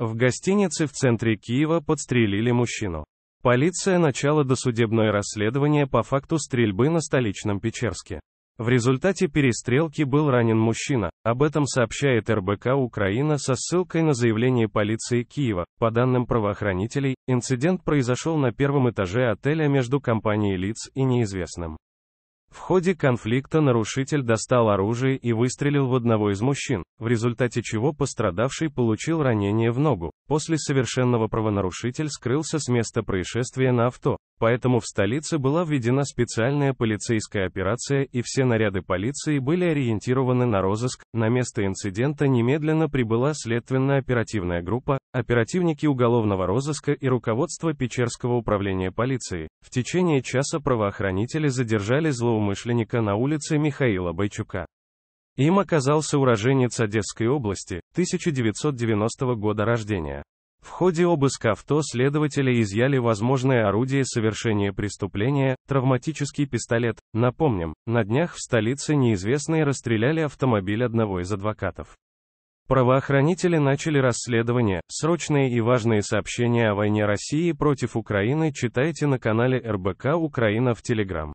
В гостинице в центре Киева подстрелили мужчину. Полиция начала досудебное расследование по факту стрельбы на столичном Печерске. В результате перестрелки был ранен мужчина, об этом сообщает РБК Украина со ссылкой на заявление полиции Киева. По данным правоохранителей, инцидент произошел на первом этаже отеля между компанией лиц и неизвестным. В ходе конфликта нарушитель достал оружие и выстрелил в одного из мужчин, в результате чего пострадавший получил ранение в ногу. После совершенного правонарушитель скрылся с места происшествия на авто, поэтому в столице была введена специальная полицейская операция и все наряды полиции были ориентированы на розыск. На место инцидента немедленно прибыла следственная оперативная группа, оперативники уголовного розыска и руководство Печерского управления полиции. В течение часа правоохранители задержали злоумышленника злоумышленника на улице Михаила Бойчука. Им оказался уроженец Одесской области, 1990 года рождения. В ходе обыска авто следователи изъяли возможное орудие совершения преступления, травматический пистолет. Напомним, на днях в столице неизвестные расстреляли автомобиль одного из адвокатов. Правоохранители начали расследование. Срочные и важные сообщения о войне России против Украины читайте на канале РБК Украина в Телеграм.